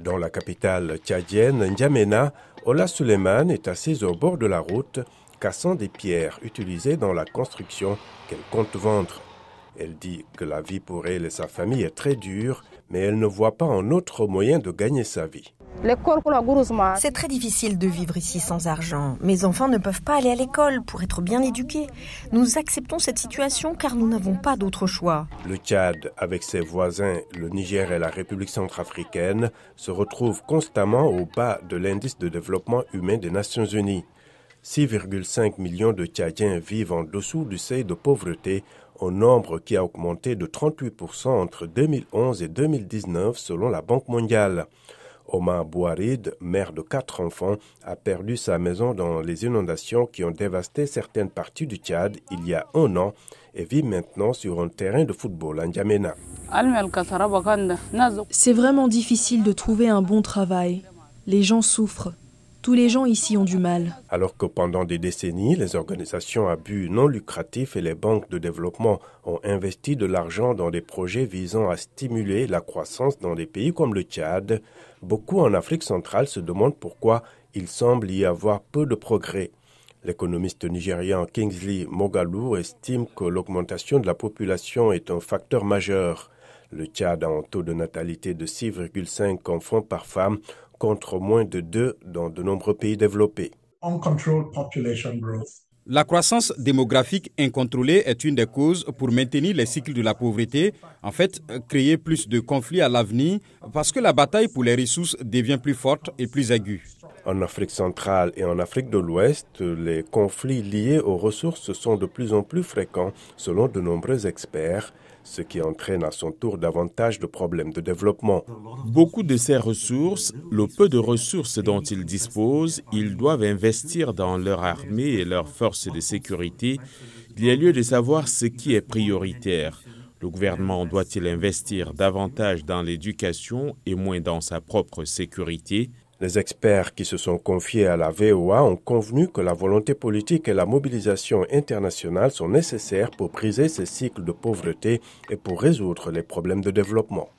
Dans la capitale tchadienne, N'Djamena, Ola Suleiman est assise au bord de la route, cassant des pierres utilisées dans la construction qu'elle compte vendre. Elle dit que la vie pour elle et sa famille est très dure, mais elle ne voit pas un autre moyen de gagner sa vie. C'est très difficile de vivre ici sans argent. Mes enfants ne peuvent pas aller à l'école pour être bien éduqués. Nous acceptons cette situation car nous n'avons pas d'autre choix. Le Tchad, avec ses voisins, le Niger et la République centrafricaine, se retrouve constamment au bas de l'indice de développement humain des Nations Unies. 6,5 millions de Tchadiens vivent en dessous du seuil de pauvreté, un nombre qui a augmenté de 38% entre 2011 et 2019 selon la Banque mondiale. Omar Bouarid, mère de quatre enfants, a perdu sa maison dans les inondations qui ont dévasté certaines parties du Tchad il y a un an et vit maintenant sur un terrain de football à N'Djamena. C'est vraiment difficile de trouver un bon travail. Les gens souffrent. Tous les gens ici ont du mal. Alors que pendant des décennies, les organisations à but non lucratif et les banques de développement ont investi de l'argent dans des projets visant à stimuler la croissance dans des pays comme le Tchad, beaucoup en Afrique centrale se demandent pourquoi il semble y avoir peu de progrès. L'économiste nigérian Kingsley Mogalou estime que l'augmentation de la population est un facteur majeur. Le Tchad a un taux de natalité de 6,5 enfants par femme, contre moins de 2 dans de nombreux pays développés. La croissance démographique incontrôlée est une des causes pour maintenir les cycles de la pauvreté, en fait créer plus de conflits à l'avenir parce que la bataille pour les ressources devient plus forte et plus aiguë. En Afrique centrale et en Afrique de l'Ouest, les conflits liés aux ressources sont de plus en plus fréquents selon de nombreux experts, ce qui entraîne à son tour davantage de problèmes de développement. Beaucoup de ces ressources, le peu de ressources dont ils disposent, ils doivent investir dans leur armée et leurs forces de sécurité. Il y a lieu de savoir ce qui est prioritaire. Le gouvernement doit-il investir davantage dans l'éducation et moins dans sa propre sécurité les experts qui se sont confiés à la VOA ont convenu que la volonté politique et la mobilisation internationale sont nécessaires pour briser ces cycles de pauvreté et pour résoudre les problèmes de développement.